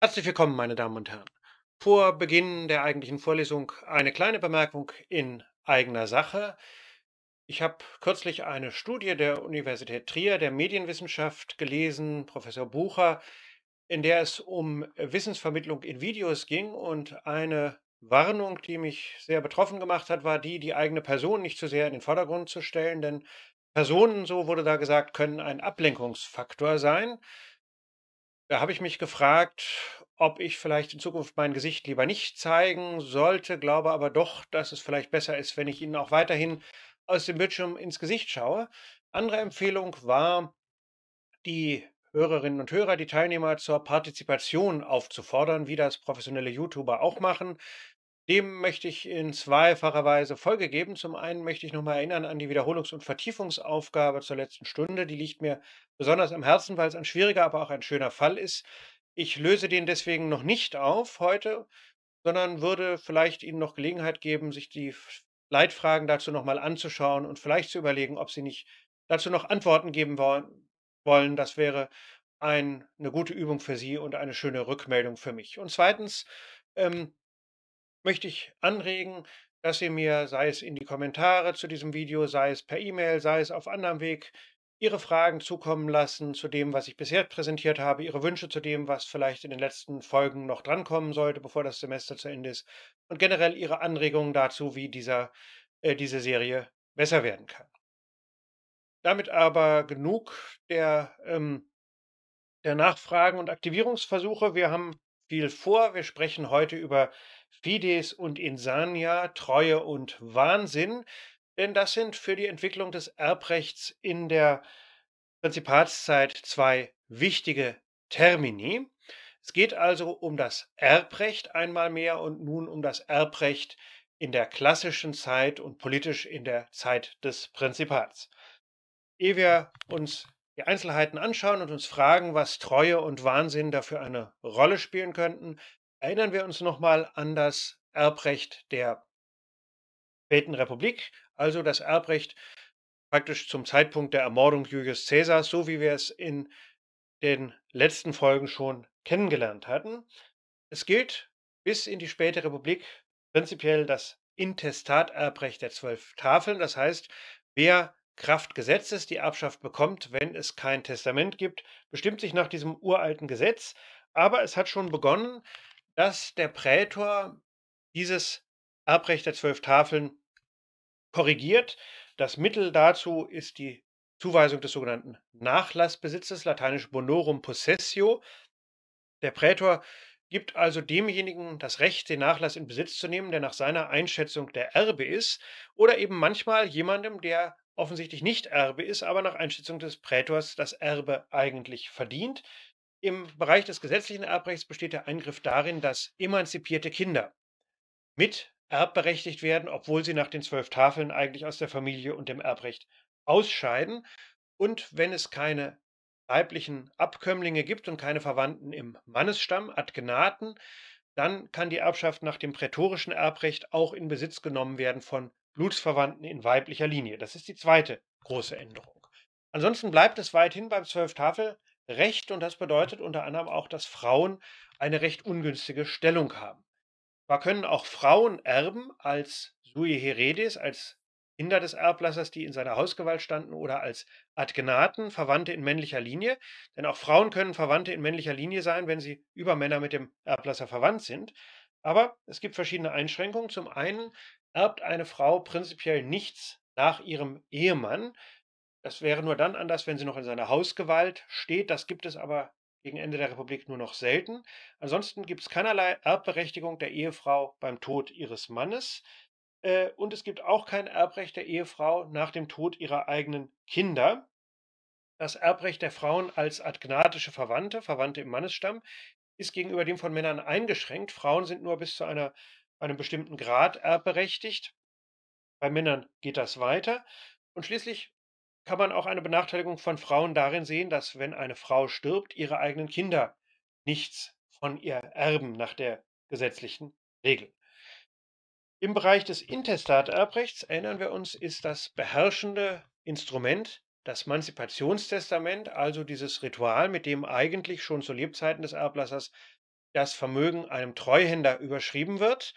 Herzlich willkommen, meine Damen und Herren. Vor Beginn der eigentlichen Vorlesung eine kleine Bemerkung in eigener Sache. Ich habe kürzlich eine Studie der Universität Trier der Medienwissenschaft gelesen, Professor Bucher, in der es um Wissensvermittlung in Videos ging und eine Warnung, die mich sehr betroffen gemacht hat, war die, die eigene Person nicht zu sehr in den Vordergrund zu stellen, denn Personen, so wurde da gesagt, können ein Ablenkungsfaktor sein. Da habe ich mich gefragt, ob ich vielleicht in Zukunft mein Gesicht lieber nicht zeigen sollte, glaube aber doch, dass es vielleicht besser ist, wenn ich Ihnen auch weiterhin aus dem Bildschirm ins Gesicht schaue. Andere Empfehlung war, die Hörerinnen und Hörer, die Teilnehmer zur Partizipation aufzufordern, wie das professionelle YouTuber auch machen. Dem möchte ich in zweifacher Weise Folge geben. Zum einen möchte ich nochmal erinnern an die Wiederholungs- und Vertiefungsaufgabe zur letzten Stunde. Die liegt mir besonders am Herzen, weil es ein schwieriger, aber auch ein schöner Fall ist. Ich löse den deswegen noch nicht auf heute, sondern würde vielleicht Ihnen noch Gelegenheit geben, sich die Leitfragen dazu nochmal anzuschauen und vielleicht zu überlegen, ob Sie nicht dazu noch Antworten geben wollen. Das wäre ein, eine gute Übung für Sie und eine schöne Rückmeldung für mich. Und zweitens, ähm, möchte ich anregen, dass ihr mir, sei es in die Kommentare zu diesem Video, sei es per E-Mail, sei es auf anderem Weg, Ihre Fragen zukommen lassen zu dem, was ich bisher präsentiert habe, Ihre Wünsche zu dem, was vielleicht in den letzten Folgen noch drankommen sollte, bevor das Semester zu Ende ist und generell Ihre Anregungen dazu, wie dieser, äh, diese Serie besser werden kann. Damit aber genug der, ähm, der Nachfragen und Aktivierungsversuche. Wir haben viel vor. Wir sprechen heute über Fides und Insania, Treue und Wahnsinn, denn das sind für die Entwicklung des Erbrechts in der Prinzipatszeit zwei wichtige Termini. Es geht also um das Erbrecht einmal mehr und nun um das Erbrecht in der klassischen Zeit und politisch in der Zeit des Prinzipats. Ehe wir uns die Einzelheiten anschauen und uns fragen, was Treue und Wahnsinn dafür eine Rolle spielen könnten, erinnern wir uns nochmal an das Erbrecht der Späten Republik, also das Erbrecht praktisch zum Zeitpunkt der Ermordung Julius Caesars, so wie wir es in den letzten Folgen schon kennengelernt hatten. Es gilt bis in die späte Republik prinzipiell das Intestaterbrecht der zwölf Tafeln. Das heißt, wer Kraft Gesetzes die Erbschaft bekommt, wenn es kein Testament gibt, bestimmt sich nach diesem uralten Gesetz. Aber es hat schon begonnen, dass der Prätor dieses Erbrecht der zwölf Tafeln korrigiert. Das Mittel dazu ist die Zuweisung des sogenannten Nachlassbesitzes, lateinisch bonorum possessio. Der Prätor gibt also demjenigen das Recht, den Nachlass in Besitz zu nehmen, der nach seiner Einschätzung der Erbe ist, oder eben manchmal jemandem, der offensichtlich nicht Erbe ist, aber nach Einschätzung des Prätors das Erbe eigentlich verdient. Im Bereich des gesetzlichen Erbrechts besteht der Eingriff darin, dass emanzipierte Kinder mit erbberechtigt werden, obwohl sie nach den zwölf Tafeln eigentlich aus der Familie und dem Erbrecht ausscheiden. Und wenn es keine weiblichen Abkömmlinge gibt und keine Verwandten im Mannesstamm, Adgenaten, dann kann die Erbschaft nach dem prätorischen Erbrecht auch in Besitz genommen werden von Blutsverwandten in weiblicher Linie. Das ist die zweite große Änderung. Ansonsten bleibt es weithin beim Zwölftafelrecht und das bedeutet unter anderem auch, dass Frauen eine recht ungünstige Stellung haben. Zwar können auch Frauen erben als sui heredes, als Kinder des Erblassers, die in seiner Hausgewalt standen, oder als Adgenaten, Verwandte in männlicher Linie. Denn auch Frauen können Verwandte in männlicher Linie sein, wenn sie über Männer mit dem Erblasser verwandt sind. Aber es gibt verschiedene Einschränkungen. Zum einen erbt eine Frau prinzipiell nichts nach ihrem Ehemann. Das wäre nur dann anders, wenn sie noch in seiner Hausgewalt steht. Das gibt es aber gegen Ende der Republik nur noch selten. Ansonsten gibt es keinerlei Erbberechtigung der Ehefrau beim Tod ihres Mannes. Äh, und es gibt auch kein Erbrecht der Ehefrau nach dem Tod ihrer eigenen Kinder. Das Erbrecht der Frauen als adgnatische Verwandte, Verwandte im Mannesstamm, ist gegenüber dem von Männern eingeschränkt. Frauen sind nur bis zu einer einem bestimmten Grad erbberechtigt. Äh, Bei Männern geht das weiter. Und schließlich kann man auch eine Benachteiligung von Frauen darin sehen, dass wenn eine Frau stirbt, ihre eigenen Kinder nichts von ihr erben nach der gesetzlichen Regel. Im Bereich des Intestaterbrechts, erinnern wir uns, ist das beherrschende Instrument das Manzipationstestament, also dieses Ritual, mit dem eigentlich schon zu Lebzeiten des Erblassers das Vermögen einem Treuhänder überschrieben wird,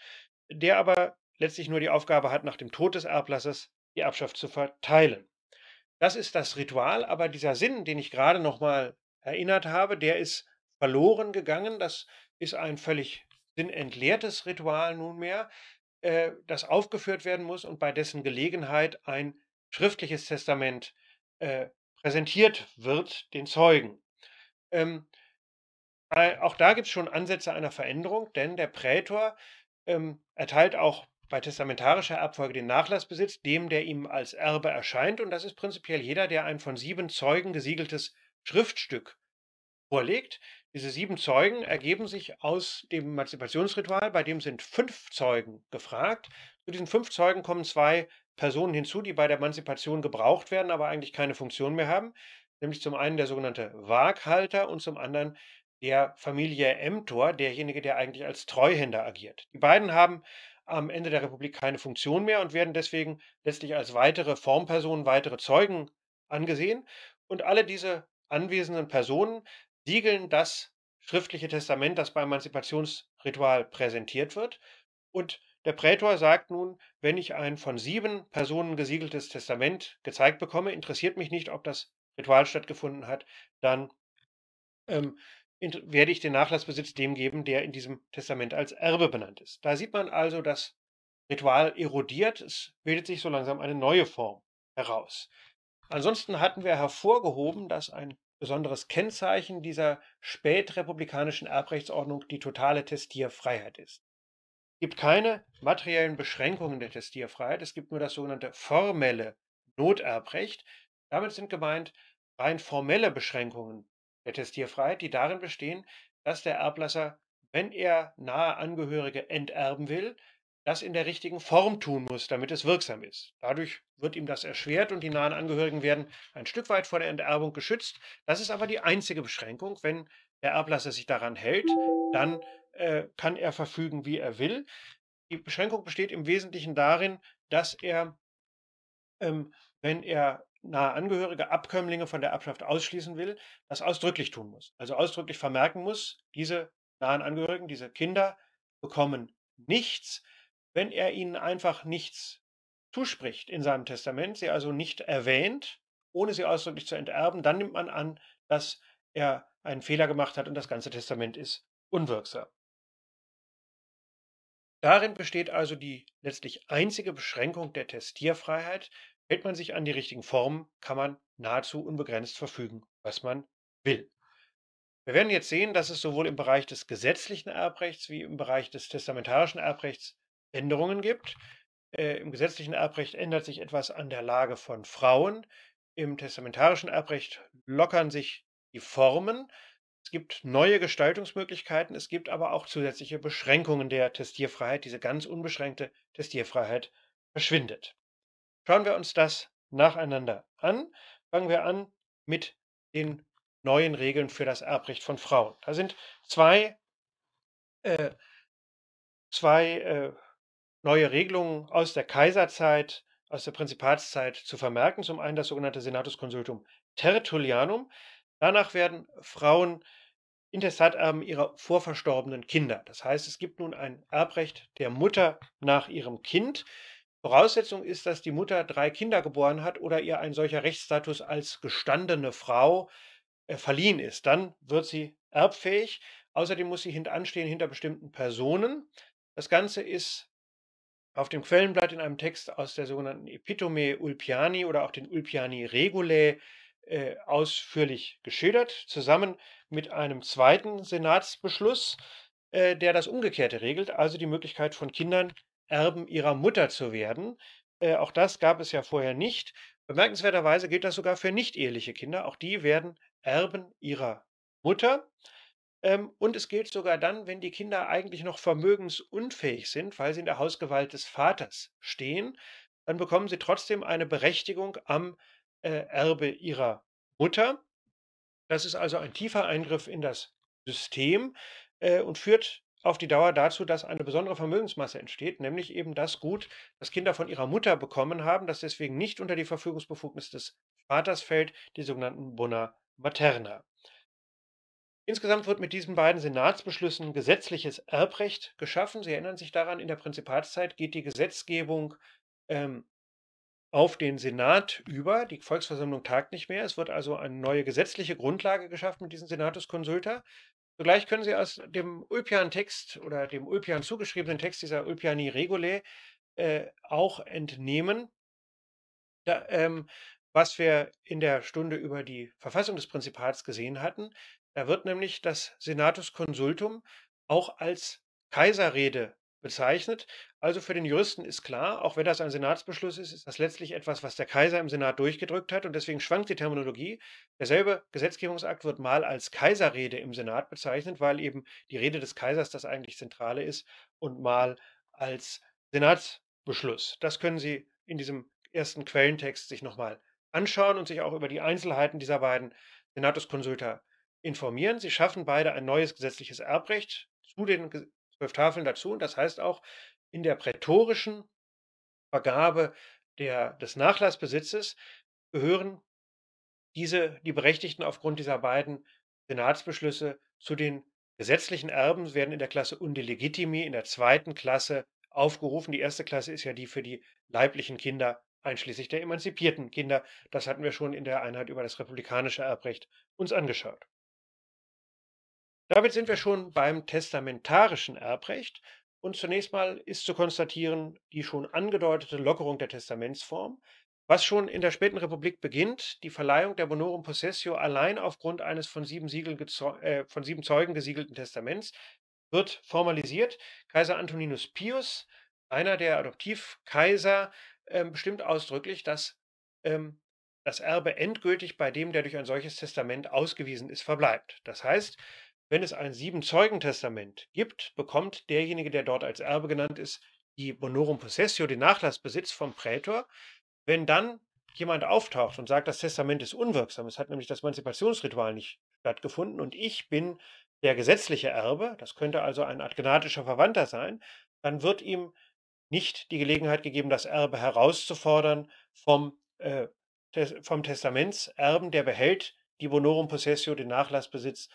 der aber letztlich nur die Aufgabe hat, nach dem Tod des Erblasses die Erbschaft zu verteilen. Das ist das Ritual, aber dieser Sinn, den ich gerade nochmal erinnert habe, der ist verloren gegangen. Das ist ein völlig sinnentleertes Ritual nunmehr, äh, das aufgeführt werden muss und bei dessen Gelegenheit ein schriftliches Testament äh, präsentiert wird den Zeugen. Ähm, äh, auch da gibt es schon Ansätze einer Veränderung, denn der Prätor ähm, erteilt auch bei testamentarischer Erbfolge den Nachlassbesitz dem, der ihm als Erbe erscheint, und das ist prinzipiell jeder, der ein von sieben Zeugen gesiegeltes Schriftstück vorlegt. Diese sieben Zeugen ergeben sich aus dem Emanzipationsritual, bei dem sind fünf Zeugen gefragt. Zu diesen fünf Zeugen kommen zwei Personen hinzu, die bei der Emanzipation gebraucht werden, aber eigentlich keine Funktion mehr haben. Nämlich zum einen der sogenannte Waaghalter und zum anderen der Familie Emtor derjenige, der eigentlich als Treuhänder agiert. Die beiden haben am Ende der Republik keine Funktion mehr und werden deswegen letztlich als weitere Formpersonen, weitere Zeugen angesehen. Und alle diese anwesenden Personen siegeln das schriftliche Testament, das beim Emanzipationsritual präsentiert wird. Und der Prätor sagt nun, wenn ich ein von sieben Personen gesiegeltes Testament gezeigt bekomme, interessiert mich nicht, ob das Ritual stattgefunden hat, dann ähm, werde ich den Nachlassbesitz dem geben, der in diesem Testament als Erbe benannt ist. Da sieht man also, das Ritual erodiert, es bildet sich so langsam eine neue Form heraus. Ansonsten hatten wir hervorgehoben, dass ein besonderes Kennzeichen dieser spätrepublikanischen Erbrechtsordnung die totale Testierfreiheit ist. Es gibt keine materiellen Beschränkungen der Testierfreiheit, es gibt nur das sogenannte formelle Noterbrecht. Damit sind gemeint rein formelle Beschränkungen der Testierfreiheit, die darin bestehen, dass der Erblasser, wenn er nahe Angehörige enterben will, das in der richtigen Form tun muss, damit es wirksam ist. Dadurch wird ihm das erschwert und die nahen Angehörigen werden ein Stück weit vor der Enterbung geschützt. Das ist aber die einzige Beschränkung. Wenn der Erblasser sich daran hält, dann äh, kann er verfügen, wie er will. Die Beschränkung besteht im Wesentlichen darin, dass er, ähm, wenn er nahe Angehörige, Abkömmlinge von der Erbschaft ausschließen will, das ausdrücklich tun muss. Also ausdrücklich vermerken muss, diese nahen Angehörigen, diese Kinder bekommen nichts, wenn er ihnen einfach nichts zuspricht in seinem Testament, sie also nicht erwähnt, ohne sie ausdrücklich zu enterben, dann nimmt man an, dass er einen Fehler gemacht hat und das ganze Testament ist unwirksam. Darin besteht also die letztlich einzige Beschränkung der Testierfreiheit, Hält man sich an die richtigen Formen, kann man nahezu unbegrenzt verfügen, was man will. Wir werden jetzt sehen, dass es sowohl im Bereich des gesetzlichen Erbrechts wie im Bereich des testamentarischen Erbrechts Änderungen gibt. Äh, Im gesetzlichen Erbrecht ändert sich etwas an der Lage von Frauen. Im testamentarischen Erbrecht lockern sich die Formen. Es gibt neue Gestaltungsmöglichkeiten, es gibt aber auch zusätzliche Beschränkungen der Testierfreiheit. Diese ganz unbeschränkte Testierfreiheit verschwindet. Schauen wir uns das nacheinander an. Fangen wir an mit den neuen Regeln für das Erbrecht von Frauen. Da sind zwei, äh, zwei äh, neue Regelungen aus der Kaiserzeit, aus der Prinzipatszeit zu vermerken. Zum einen das sogenannte Senatus Consultum Tertullianum. Danach werden Frauen Intestaterben ihrer vorverstorbenen Kinder. Das heißt, es gibt nun ein Erbrecht der Mutter nach ihrem Kind. Voraussetzung ist, dass die Mutter drei Kinder geboren hat oder ihr ein solcher Rechtsstatus als gestandene Frau äh, verliehen ist. Dann wird sie erbfähig. Außerdem muss sie hintanstehen hinter bestimmten Personen. Das Ganze ist auf dem Quellenblatt in einem Text aus der sogenannten Epitome Ulpiani oder auch den Ulpiani Regulae äh, ausführlich geschildert, zusammen mit einem zweiten Senatsbeschluss, äh, der das Umgekehrte regelt, also die Möglichkeit von Kindern Erben ihrer Mutter zu werden. Äh, auch das gab es ja vorher nicht. Bemerkenswerterweise gilt das sogar für nicht-eheliche Kinder. Auch die werden Erben ihrer Mutter. Ähm, und es gilt sogar dann, wenn die Kinder eigentlich noch vermögensunfähig sind, weil sie in der Hausgewalt des Vaters stehen. Dann bekommen sie trotzdem eine Berechtigung am äh, Erbe ihrer Mutter. Das ist also ein tiefer Eingriff in das System äh, und führt auf die Dauer dazu, dass eine besondere Vermögensmasse entsteht, nämlich eben das Gut, das Kinder von ihrer Mutter bekommen haben, das deswegen nicht unter die Verfügungsbefugnis des Vaters fällt, die sogenannten Bona Materna. Insgesamt wird mit diesen beiden Senatsbeschlüssen gesetzliches Erbrecht geschaffen. Sie erinnern sich daran, in der Prinzipatszeit geht die Gesetzgebung ähm, auf den Senat über. Die Volksversammlung tagt nicht mehr. Es wird also eine neue gesetzliche Grundlage geschaffen mit diesen Senatus Consulta. Sogleich können Sie aus dem Ulpian-Text oder dem Ulpian zugeschriebenen Text dieser Ulpiani Regulae äh, auch entnehmen, da, ähm, was wir in der Stunde über die Verfassung des Prinzipats gesehen hatten. Da wird nämlich das Senatus Consultum auch als Kaiserrede bezeichnet. Also für den Juristen ist klar, auch wenn das ein Senatsbeschluss ist, ist das letztlich etwas, was der Kaiser im Senat durchgedrückt hat und deswegen schwankt die Terminologie. Derselbe Gesetzgebungsakt wird mal als Kaiserrede im Senat bezeichnet, weil eben die Rede des Kaisers das eigentlich Zentrale ist und mal als Senatsbeschluss. Das können Sie in diesem ersten Quellentext sich nochmal anschauen und sich auch über die Einzelheiten dieser beiden Senatus Consulta informieren. Sie schaffen beide ein neues gesetzliches Erbrecht zu den zwölf Tafeln dazu. Und das heißt auch, in der prätorischen Vergabe der, des Nachlassbesitzes gehören diese, die Berechtigten aufgrund dieser beiden Senatsbeschlüsse zu den gesetzlichen Erben, werden in der Klasse Unde Legitimi, in der zweiten Klasse aufgerufen. Die erste Klasse ist ja die für die leiblichen Kinder, einschließlich der emanzipierten Kinder. Das hatten wir schon in der Einheit über das republikanische Erbrecht uns angeschaut. Damit sind wir schon beim testamentarischen Erbrecht. Und zunächst mal ist zu konstatieren die schon angedeutete Lockerung der Testamentsform, was schon in der späten Republik beginnt, die Verleihung der Bonorum Possessio allein aufgrund eines von sieben, äh, von sieben Zeugen gesiegelten Testaments wird formalisiert. Kaiser Antoninus Pius, einer der Adoptivkaiser, äh, bestimmt ausdrücklich, dass ähm, das Erbe endgültig bei dem, der durch ein solches Testament ausgewiesen ist, verbleibt. Das heißt, wenn es ein Sieben-Zeugen-Testament gibt, bekommt derjenige, der dort als Erbe genannt ist, die Bonorum Possessio, den Nachlassbesitz vom Prätor. Wenn dann jemand auftaucht und sagt, das Testament ist unwirksam, es hat nämlich das Manzipationsritual nicht stattgefunden und ich bin der gesetzliche Erbe, das könnte also ein adgenatischer Verwandter sein, dann wird ihm nicht die Gelegenheit gegeben, das Erbe herauszufordern vom, äh, vom Testamentserben, der behält die Bonorum Possessio, den Nachlassbesitz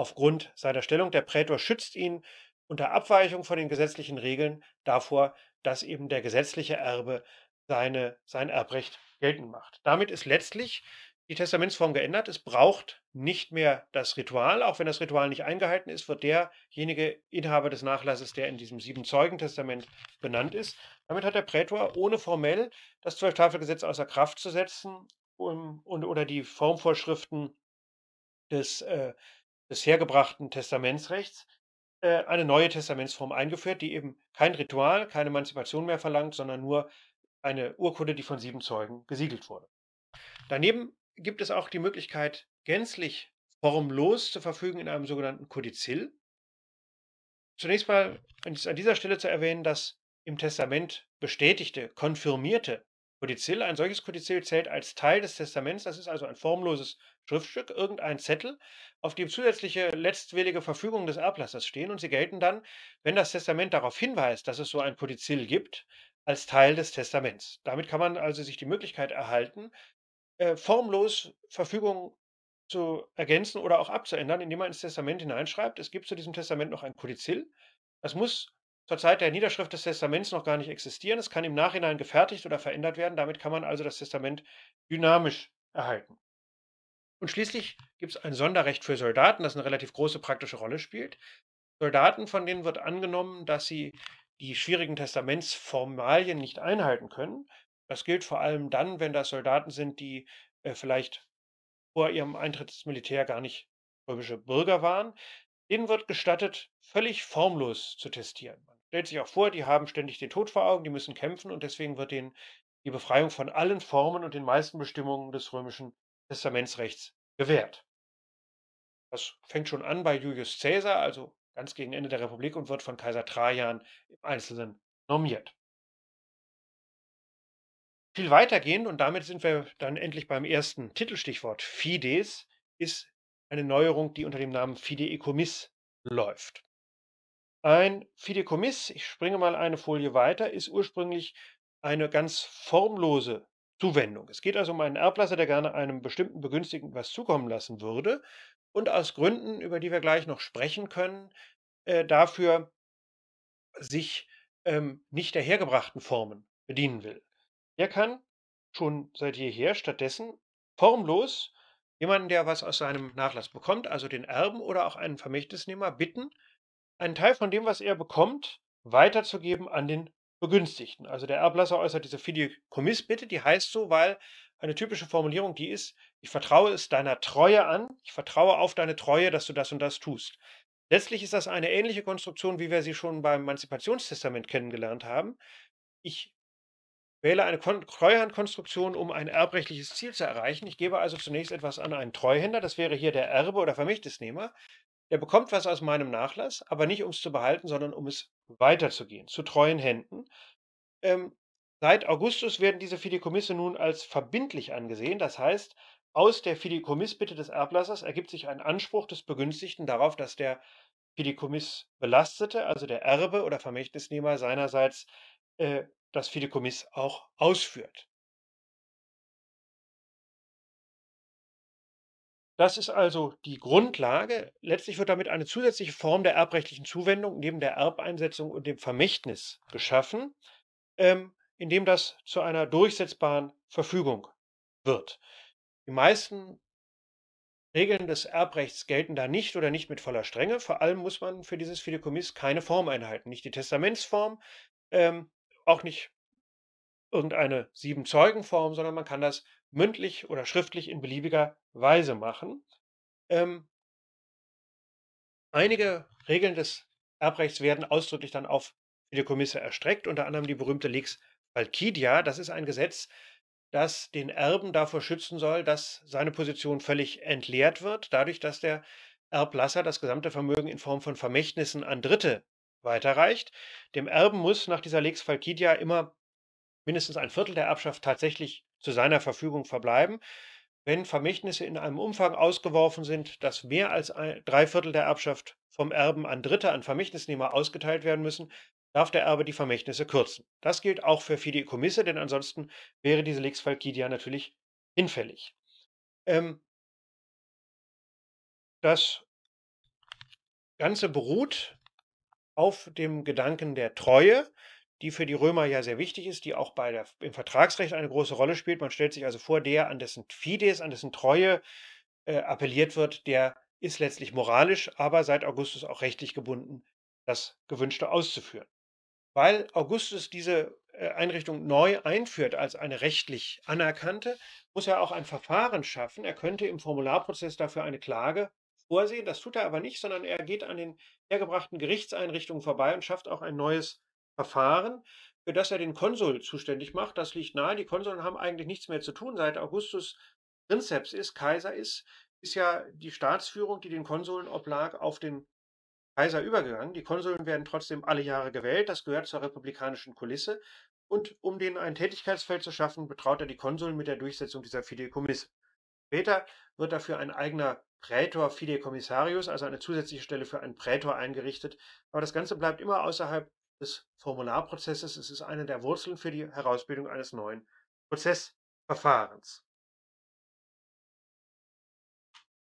aufgrund seiner Stellung. Der Prätor schützt ihn unter Abweichung von den gesetzlichen Regeln davor, dass eben der gesetzliche Erbe seine, sein Erbrecht geltend macht. Damit ist letztlich die Testamentsform geändert. Es braucht nicht mehr das Ritual. Auch wenn das Ritual nicht eingehalten ist, wird derjenige Inhaber des Nachlasses, der in diesem Sieben-Zeugen-Testament benannt ist. Damit hat der Prätor, ohne formell das Zwölftafelgesetz außer Kraft zu setzen um, und oder die Formvorschriften des äh, des hergebrachten Testamentsrechts äh, eine neue Testamentsform eingeführt, die eben kein Ritual, keine Emanzipation mehr verlangt, sondern nur eine Urkunde, die von sieben Zeugen besiegelt wurde. Daneben gibt es auch die Möglichkeit, gänzlich formlos zu verfügen in einem sogenannten Kodizil. Zunächst mal ist an dieser Stelle zu erwähnen, dass im Testament bestätigte, konfirmierte Kodizil, ein solches Kodizil zählt als Teil des Testaments, das ist also ein formloses Schriftstück, irgendein Zettel, auf dem zusätzliche letztwillige Verfügungen des Erblassers stehen und sie gelten dann, wenn das Testament darauf hinweist, dass es so ein Kodizil gibt, als Teil des Testaments. Damit kann man also sich die Möglichkeit erhalten, äh, formlos Verfügungen zu ergänzen oder auch abzuändern, indem man ins Testament hineinschreibt, es gibt zu diesem Testament noch ein Kodizil. Das muss zur Zeit der Niederschrift des Testaments noch gar nicht existieren. Es kann im Nachhinein gefertigt oder verändert werden. Damit kann man also das Testament dynamisch erhalten. Und schließlich gibt es ein Sonderrecht für Soldaten, das eine relativ große praktische Rolle spielt. Soldaten, von denen wird angenommen, dass sie die schwierigen Testamentsformalien nicht einhalten können. Das gilt vor allem dann, wenn das Soldaten sind, die äh, vielleicht vor ihrem Eintritt ins Militär gar nicht römische Bürger waren. Denen wird gestattet, völlig formlos zu testieren. Man stellt sich auch vor, die haben ständig den Tod vor Augen, die müssen kämpfen und deswegen wird ihnen die Befreiung von allen Formen und den meisten Bestimmungen des römischen Testamentsrechts gewährt. Das fängt schon an bei Julius Caesar, also ganz gegen Ende der Republik und wird von Kaiser Trajan im Einzelnen normiert. Viel weitergehend, und damit sind wir dann endlich beim ersten Titelstichwort Fides, ist eine Neuerung, die unter dem Namen Fideicomis läuft. Ein Fideikommiss, ich springe mal eine Folie weiter, ist ursprünglich eine ganz formlose Zuwendung. Es geht also um einen Erblasser, der gerne einem bestimmten Begünstigten was zukommen lassen würde und aus Gründen, über die wir gleich noch sprechen können, äh, dafür sich ähm, nicht der hergebrachten Formen bedienen will. Er kann schon seit jeher stattdessen formlos jemanden, der was aus seinem Nachlass bekommt, also den Erben oder auch einen Vermächtnisnehmer, bitten, einen Teil von dem, was er bekommt, weiterzugeben an den Begünstigten. Also der Erblasser äußert diese Fideikommiss-Bitte, die heißt so, weil eine typische Formulierung die ist, ich vertraue es deiner Treue an, ich vertraue auf deine Treue, dass du das und das tust. Letztlich ist das eine ähnliche Konstruktion, wie wir sie schon beim Manzipationstestament kennengelernt haben. Ich wähle eine Treuhandkonstruktion, um ein erbrechtliches Ziel zu erreichen. Ich gebe also zunächst etwas an einen Treuhänder, das wäre hier der Erbe oder Vermächtnisnehmer. Er bekommt was aus meinem Nachlass, aber nicht um es zu behalten, sondern um es weiterzugehen, zu treuen Händen. Ähm, seit Augustus werden diese Fideikommisse nun als verbindlich angesehen. Das heißt, aus der Fideikommissbitte des Erblassers ergibt sich ein Anspruch des Begünstigten darauf, dass der Fideikommissbelastete, also der Erbe oder Vermächtnisnehmer seinerseits, äh, das Fideikommiss auch ausführt. Das ist also die Grundlage. Letztlich wird damit eine zusätzliche Form der erbrechtlichen Zuwendung neben der Erbeinsetzung und dem Vermächtnis geschaffen, ähm, indem das zu einer durchsetzbaren Verfügung wird. Die meisten Regeln des Erbrechts gelten da nicht oder nicht mit voller Strenge. Vor allem muss man für dieses Fideikommiss keine Form einhalten. Nicht die Testamentsform, ähm, auch nicht irgendeine Sieben-Zeugen-Form, sondern man kann das mündlich oder schriftlich in beliebiger Weise machen. Ähm, einige Regeln des Erbrechts werden ausdrücklich dann auf Fideikommisse erstreckt, unter anderem die berühmte Lex Valkidia. Das ist ein Gesetz, das den Erben davor schützen soll, dass seine Position völlig entleert wird, dadurch, dass der Erblasser das gesamte Vermögen in Form von Vermächtnissen an Dritte weiterreicht. Dem Erben muss nach dieser Lex Falcidia immer mindestens ein Viertel der Erbschaft tatsächlich zu seiner Verfügung verbleiben, wenn Vermächtnisse in einem Umfang ausgeworfen sind, dass mehr als ein, drei Viertel der Erbschaft vom Erben an Dritte, an Vermächtnisnehmer ausgeteilt werden müssen, darf der Erbe die Vermächtnisse kürzen. Das gilt auch für Fideikommisse, denn ansonsten wäre diese Lex Falcidia natürlich hinfällig. Ähm, das Ganze beruht auf dem Gedanken der Treue, die für die Römer ja sehr wichtig ist, die auch bei der, im Vertragsrecht eine große Rolle spielt. Man stellt sich also vor, der, an dessen Fides, an dessen Treue äh, appelliert wird, der ist letztlich moralisch, aber seit Augustus auch rechtlich gebunden, das Gewünschte auszuführen. Weil Augustus diese äh, Einrichtung neu einführt als eine rechtlich anerkannte, muss er auch ein Verfahren schaffen. Er könnte im Formularprozess dafür eine Klage vorsehen. Das tut er aber nicht, sondern er geht an den hergebrachten Gerichtseinrichtungen vorbei und schafft auch ein neues Verfahren, für das er den Konsul zuständig macht. Das liegt nahe. Die Konsuln haben eigentlich nichts mehr zu tun. Seit Augustus Prinzeps ist, Kaiser ist, ist ja die Staatsführung, die den Konsuln oblag, auf den Kaiser übergegangen. Die Konsuln werden trotzdem alle Jahre gewählt. Das gehört zur republikanischen Kulisse. Und um denen ein Tätigkeitsfeld zu schaffen, betraut er die Konsuln mit der Durchsetzung dieser Fideikommisse. Später wird dafür ein eigener Prätor Fideikommissarius, also eine zusätzliche Stelle für einen Prätor eingerichtet. Aber das Ganze bleibt immer außerhalb des Formularprozesses. Es ist eine der Wurzeln für die Herausbildung eines neuen Prozessverfahrens.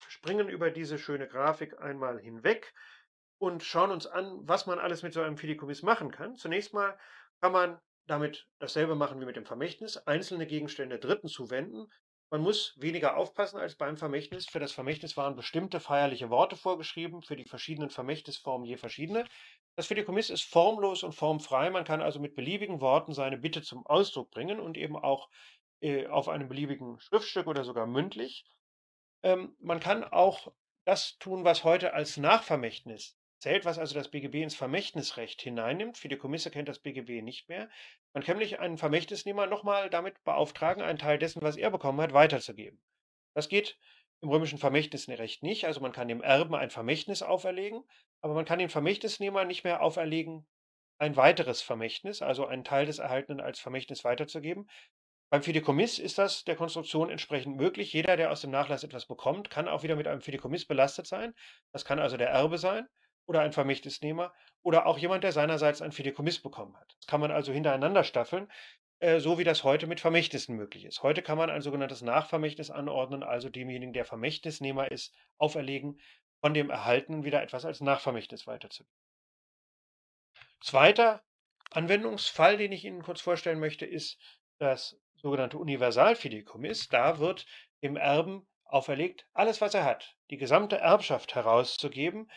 Wir springen über diese schöne Grafik einmal hinweg und schauen uns an, was man alles mit so einem Fideikommiss machen kann. Zunächst mal kann man damit dasselbe machen wie mit dem Vermächtnis, einzelne Gegenstände Dritten zuwenden. Man muss weniger aufpassen als beim Vermächtnis. Für das Vermächtnis waren bestimmte feierliche Worte vorgeschrieben, für die verschiedenen Vermächtnisformen je verschiedene. Das Fideikommiss ist formlos und formfrei. Man kann also mit beliebigen Worten seine Bitte zum Ausdruck bringen und eben auch äh, auf einem beliebigen Schriftstück oder sogar mündlich. Ähm, man kann auch das tun, was heute als Nachvermächtnis zählt, was also das BGB ins Vermächtnisrecht hineinnimmt. Fideikommisse kennt das BGB nicht mehr. Man kann nämlich einen Vermächtnisnehmer nochmal damit beauftragen, einen Teil dessen, was er bekommen hat, weiterzugeben. Das geht im römischen Vermächtnisrecht nicht. Also man kann dem Erben ein Vermächtnis auferlegen, aber man kann den Vermächtnisnehmer nicht mehr auferlegen, ein weiteres Vermächtnis, also einen Teil des Erhaltenen als Vermächtnis weiterzugeben. Beim Fideikommiss ist das der Konstruktion entsprechend möglich. Jeder, der aus dem Nachlass etwas bekommt, kann auch wieder mit einem Fideikommiss belastet sein. Das kann also der Erbe sein oder ein Vermächtnisnehmer oder auch jemand, der seinerseits ein Fideikommiss bekommen hat. Das kann man also hintereinander staffeln, äh, so wie das heute mit Vermächtnissen möglich ist. Heute kann man ein sogenanntes Nachvermächtnis anordnen, also demjenigen, der Vermächtnisnehmer ist, auferlegen, von dem Erhaltenen wieder etwas als Nachvermächtnis weiterzugeben. Zweiter Anwendungsfall, den ich Ihnen kurz vorstellen möchte, ist das sogenannte Universalfideikommiss. Da wird dem Erben auferlegt, alles, was er hat, die gesamte Erbschaft herauszugeben,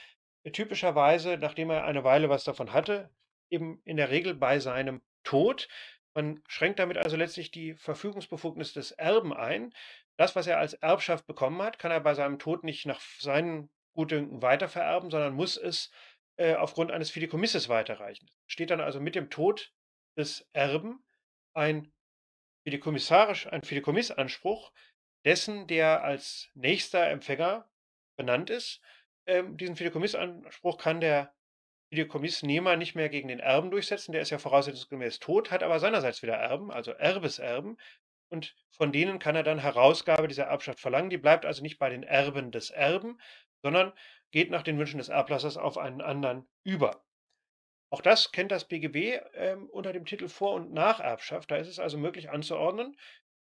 typischerweise, nachdem er eine Weile was davon hatte, eben in der Regel bei seinem Tod. Man schränkt damit also letztlich die Verfügungsbefugnis des Erben ein. Das, was er als Erbschaft bekommen hat, kann er bei seinem Tod nicht nach seinen Gutdünken weitervererben, sondern muss es äh, aufgrund eines Fideikommisses weiterreichen. Steht dann also mit dem Tod des Erben ein, Fideikommissarisch, ein Fideikommissanspruch dessen, der als nächster Empfänger benannt ist. Ähm, diesen Fideikommissanspruch kann der Fideikommissnehmer nicht mehr gegen den Erben durchsetzen, der ist ja voraussetzungsgemäß tot, hat aber seinerseits wieder Erben, also Erbeserben, und von denen kann er dann Herausgabe dieser Erbschaft verlangen. Die bleibt also nicht bei den Erben des Erben, sondern geht nach den Wünschen des Erblassers auf einen anderen über. Auch das kennt das BGB ähm, unter dem Titel Vor- und Nacherbschaft. Da ist es also möglich anzuordnen,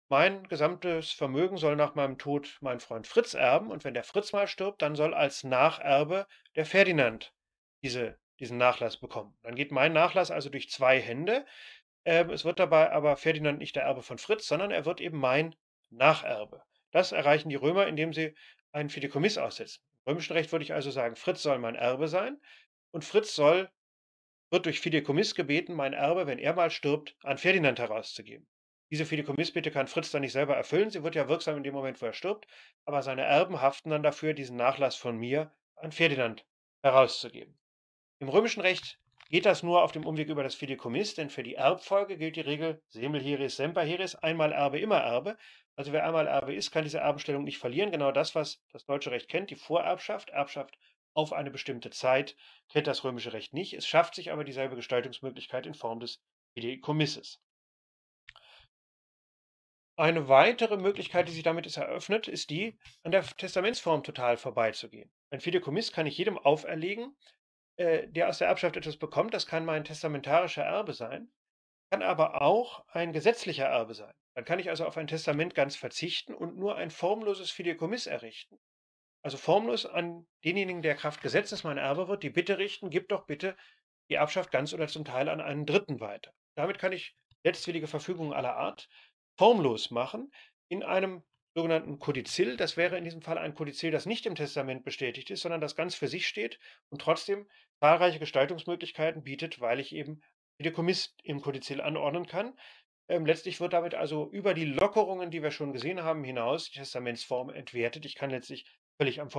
mein gesamtes Vermögen soll nach meinem Tod mein Freund Fritz erben und wenn der Fritz mal stirbt, dann soll als Nacherbe der Ferdinand diese, diesen Nachlass bekommen. Dann geht mein Nachlass also durch zwei Hände. Ähm, es wird dabei aber Ferdinand nicht der Erbe von Fritz, sondern er wird eben mein Nacherbe. Das erreichen die Römer, indem sie einen Fideikommiss aussetzen römischen Recht würde ich also sagen, Fritz soll mein Erbe sein und Fritz soll, wird durch Fideikommiss gebeten, mein Erbe, wenn er mal stirbt, an Ferdinand herauszugeben. Diese fideikommiss kann Fritz dann nicht selber erfüllen, sie wird ja wirksam in dem Moment, wo er stirbt, aber seine Erben haften dann dafür, diesen Nachlass von mir an Ferdinand herauszugeben. Im römischen Recht Geht das nur auf dem Umweg über das Fideikommiss, denn für die Erbfolge gilt die Regel Semel Heres, Semper Heres, einmal Erbe, immer Erbe. Also wer einmal Erbe ist, kann diese Erbenstellung nicht verlieren. Genau das, was das deutsche Recht kennt, die Vorerbschaft, Erbschaft auf eine bestimmte Zeit, kennt das römische Recht nicht. Es schafft sich aber dieselbe Gestaltungsmöglichkeit in Form des Fideikommisses. Eine weitere Möglichkeit, die sich damit ist eröffnet, ist die, an der Testamentsform total vorbeizugehen. Ein Fideikommiss kann ich jedem auferlegen, äh, der aus der Erbschaft etwas bekommt. Das kann mein testamentarischer Erbe sein, kann aber auch ein gesetzlicher Erbe sein. Dann kann ich also auf ein Testament ganz verzichten und nur ein formloses Fideikommiss errichten. Also formlos an denjenigen, der Kraft Gesetzes mein Erbe wird, die Bitte richten, gib doch bitte die Erbschaft ganz oder zum Teil an einen Dritten weiter. Damit kann ich letztwillige Verfügungen aller Art formlos machen in einem sogenannten Kodizil. Das wäre in diesem Fall ein Kodizil, das nicht im Testament bestätigt ist, sondern das ganz für sich steht und trotzdem zahlreiche Gestaltungsmöglichkeiten bietet, weil ich eben Fideikommiss im Kodizil anordnen kann. Ähm, letztlich wird damit also über die Lockerungen, die wir schon gesehen haben, hinaus die Testamentsform entwertet. Ich kann letztlich völlig am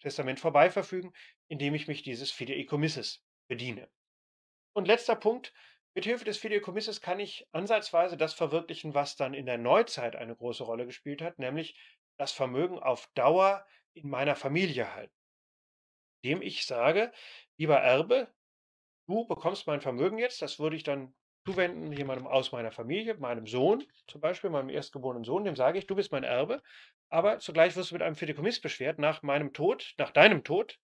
Testament vorbei verfügen, indem ich mich dieses Fideikommisses bediene. Und letzter Punkt, Mithilfe des Fideikomisses kann ich ansatzweise das verwirklichen, was dann in der Neuzeit eine große Rolle gespielt hat, nämlich das Vermögen auf Dauer in meiner Familie halten. Dem ich sage, lieber Erbe, du bekommst mein Vermögen jetzt, das würde ich dann zuwenden jemandem aus meiner Familie, meinem Sohn zum Beispiel, meinem erstgeborenen Sohn, dem sage ich, du bist mein Erbe, aber zugleich wirst du mit einem Fideikommiss beschwert, nach meinem Tod, nach deinem Tod,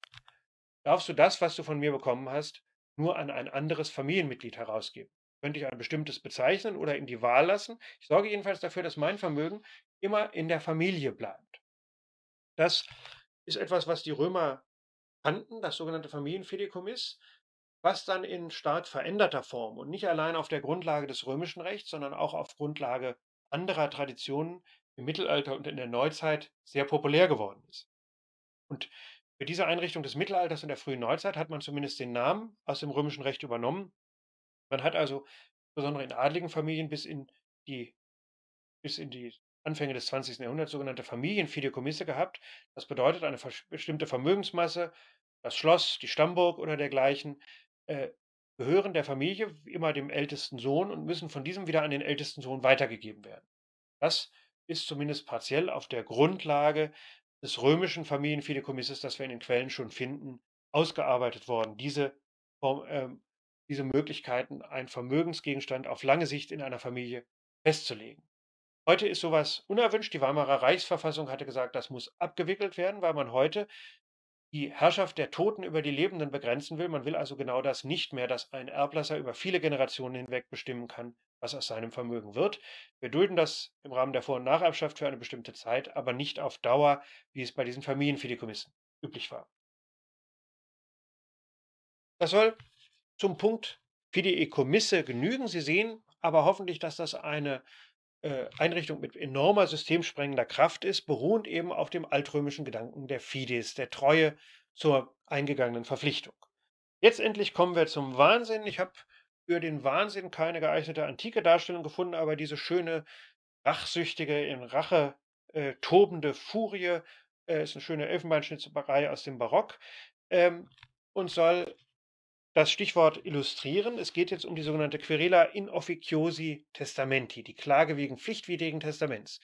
darfst du das, was du von mir bekommen hast, nur an ein anderes Familienmitglied herausgeben. Könnte ich ein bestimmtes bezeichnen oder in die Wahl lassen. Ich sorge jedenfalls dafür, dass mein Vermögen immer in der Familie bleibt. Das ist etwas, was die Römer kannten, das sogenannte Familienfideikommiss, was dann in stark veränderter Form und nicht allein auf der Grundlage des römischen Rechts, sondern auch auf Grundlage anderer Traditionen im Mittelalter und in der Neuzeit sehr populär geworden ist. Und für diese Einrichtung des Mittelalters und der frühen Neuzeit hat man zumindest den Namen aus dem römischen Recht übernommen. Man hat also insbesondere in adligen Familien bis in die, bis in die Anfänge des 20. Jahrhunderts sogenannte Familienfideikommisse gehabt. Das bedeutet, eine bestimmte Vermögensmasse, das Schloss, die Stammburg oder dergleichen, äh, gehören der Familie immer dem ältesten Sohn und müssen von diesem wieder an den ältesten Sohn weitergegeben werden. Das ist zumindest partiell auf der Grundlage des römischen Familienfideikommisses, das wir in den Quellen schon finden, ausgearbeitet worden. Diese, äh, diese Möglichkeiten, einen Vermögensgegenstand auf lange Sicht in einer Familie festzulegen. Heute ist sowas unerwünscht. Die Weimarer Reichsverfassung hatte gesagt, das muss abgewickelt werden, weil man heute die Herrschaft der Toten über die Lebenden begrenzen will. Man will also genau das nicht mehr, dass ein Erblasser über viele Generationen hinweg bestimmen kann, was aus seinem Vermögen wird. Wir dulden das im Rahmen der Vor- und Nacherbschaft für eine bestimmte Zeit, aber nicht auf Dauer, wie es bei diesen Familienfideikommissen üblich war. Das soll zum Punkt Fideikommisse genügen. Sie sehen aber hoffentlich, dass das eine äh, Einrichtung mit enormer systemsprengender Kraft ist, beruhend eben auf dem altrömischen Gedanken der Fides, der Treue zur eingegangenen Verpflichtung. Jetzt endlich kommen wir zum Wahnsinn. Ich habe für den Wahnsinn keine geeignete antike Darstellung gefunden, aber diese schöne, rachsüchtige, in Rache äh, tobende Furie äh, ist eine schöne Elfenbeinschnitzerei aus dem Barock ähm, und soll das Stichwort illustrieren. Es geht jetzt um die sogenannte Querela in officiosi testamenti, die Klage wegen pflichtwidrigen Testaments.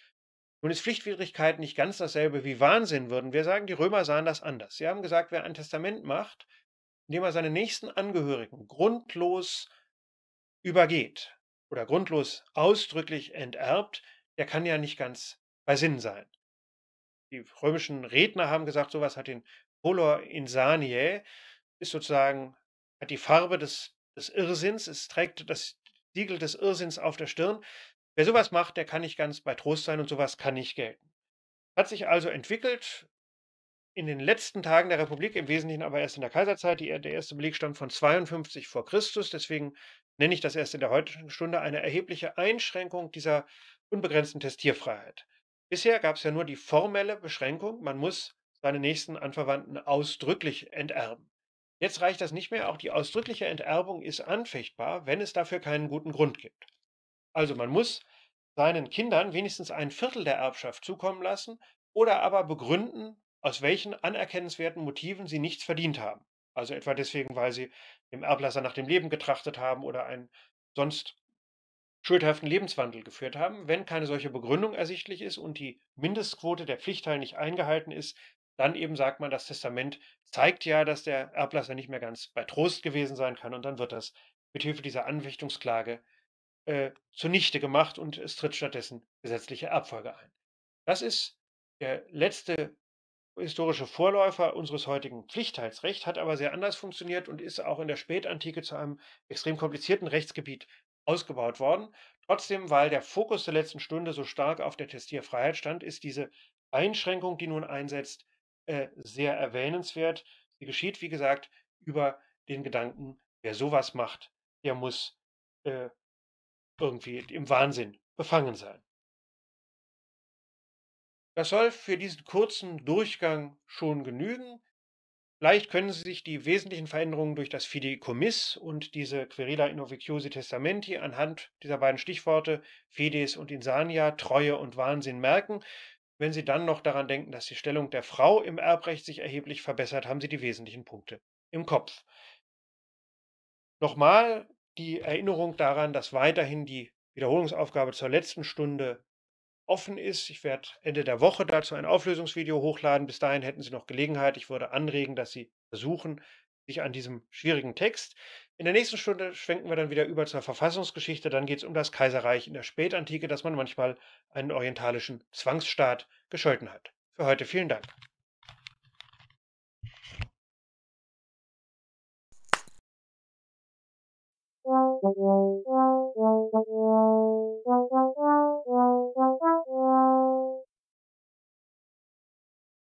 Nun ist Pflichtwidrigkeit nicht ganz dasselbe wie Wahnsinn, würden wir sagen. Die Römer sahen das anders. Sie haben gesagt, wer ein Testament macht, indem er seine nächsten Angehörigen grundlos äh, übergeht oder grundlos ausdrücklich enterbt, der kann ja nicht ganz bei Sinn sein. Die römischen Redner haben gesagt, sowas hat den Polor insaniae, ist sozusagen, hat die Farbe des, des Irrsinns, es trägt das Siegel des Irrsinns auf der Stirn. Wer sowas macht, der kann nicht ganz bei Trost sein und sowas kann nicht gelten. Hat sich also entwickelt, in den letzten Tagen der Republik, im Wesentlichen aber erst in der Kaiserzeit. Die, der erste Beleg stammt von 52 vor Christus, deswegen nenne ich das erst in der heutigen Stunde, eine erhebliche Einschränkung dieser unbegrenzten Testierfreiheit. Bisher gab es ja nur die formelle Beschränkung, man muss seine nächsten Anverwandten ausdrücklich enterben. Jetzt reicht das nicht mehr, auch die ausdrückliche Enterbung ist anfechtbar, wenn es dafür keinen guten Grund gibt. Also man muss seinen Kindern wenigstens ein Viertel der Erbschaft zukommen lassen oder aber begründen, aus welchen anerkennenswerten Motiven sie nichts verdient haben. Also etwa deswegen, weil sie dem Erblasser nach dem Leben getrachtet haben oder einen sonst schuldhaften Lebenswandel geführt haben. Wenn keine solche Begründung ersichtlich ist und die Mindestquote der Pflichtteil nicht eingehalten ist, dann eben sagt man, das Testament zeigt ja, dass der Erblasser nicht mehr ganz bei Trost gewesen sein kann und dann wird das mit Hilfe dieser Anfechtungsklage äh, zunichte gemacht und es tritt stattdessen gesetzliche Erbfolge ein. Das ist der letzte historische Vorläufer unseres heutigen Pflichtteilsrechts, hat aber sehr anders funktioniert und ist auch in der Spätantike zu einem extrem komplizierten Rechtsgebiet ausgebaut worden. Trotzdem, weil der Fokus der letzten Stunde so stark auf der Testierfreiheit stand, ist diese Einschränkung, die nun einsetzt, äh, sehr erwähnenswert. Sie geschieht, wie gesagt, über den Gedanken, wer sowas macht, der muss äh, irgendwie im Wahnsinn befangen sein. Das soll für diesen kurzen Durchgang schon genügen. Vielleicht können Sie sich die wesentlichen Veränderungen durch das Fideikommiss und diese Querela in testamenti anhand dieser beiden Stichworte Fides und Insania, Treue und Wahnsinn merken. Wenn Sie dann noch daran denken, dass die Stellung der Frau im Erbrecht sich erheblich verbessert, haben Sie die wesentlichen Punkte im Kopf. Nochmal die Erinnerung daran, dass weiterhin die Wiederholungsaufgabe zur letzten Stunde offen ist. Ich werde Ende der Woche dazu ein Auflösungsvideo hochladen. Bis dahin hätten Sie noch Gelegenheit. Ich würde anregen, dass Sie versuchen, sich an diesem schwierigen Text. In der nächsten Stunde schwenken wir dann wieder über zur Verfassungsgeschichte. Dann geht es um das Kaiserreich in der Spätantike, das man manchmal einen orientalischen Zwangsstaat gescholten hat. Für heute vielen Dank. Thank you.